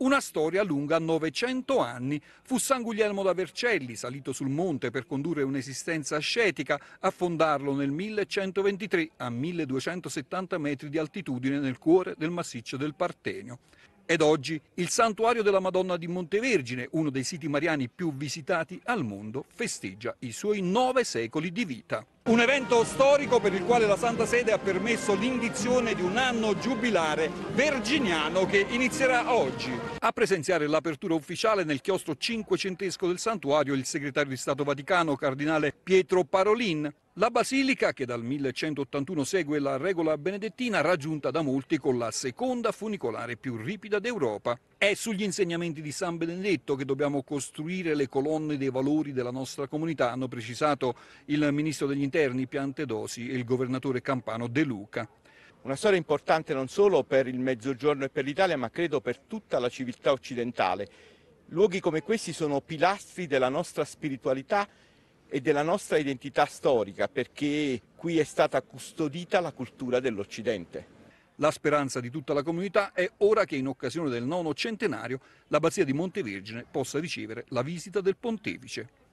Una storia lunga 900 anni. Fu San Guglielmo da Vercelli, salito sul monte per condurre un'esistenza ascetica, a fondarlo nel 1123 a 1270 metri di altitudine nel cuore del massiccio del Partenio. Ed oggi il santuario della Madonna di Montevergine, uno dei siti mariani più visitati al mondo, festeggia i suoi nove secoli di vita. Un evento storico per il quale la Santa Sede ha permesso l'indizione di un anno giubilare verginiano che inizierà oggi. A presenziare l'apertura ufficiale nel chiostro cinquecentesco del santuario il segretario di Stato Vaticano, cardinale Pietro Parolin, la basilica, che dal 1181 segue la regola benedettina, raggiunta da molti con la seconda funicolare più ripida d'Europa. È sugli insegnamenti di San Benedetto che dobbiamo costruire le colonne dei valori della nostra comunità, hanno precisato il ministro degli interni Piantedosi e il governatore campano De Luca. Una storia importante non solo per il Mezzogiorno e per l'Italia, ma credo per tutta la civiltà occidentale. Luoghi come questi sono pilastri della nostra spiritualità e della nostra identità storica, perché qui è stata custodita la cultura dell'Occidente. La speranza di tutta la comunità è ora che in occasione del nono centenario l'Abbazia di Montevergine possa ricevere la visita del pontefice.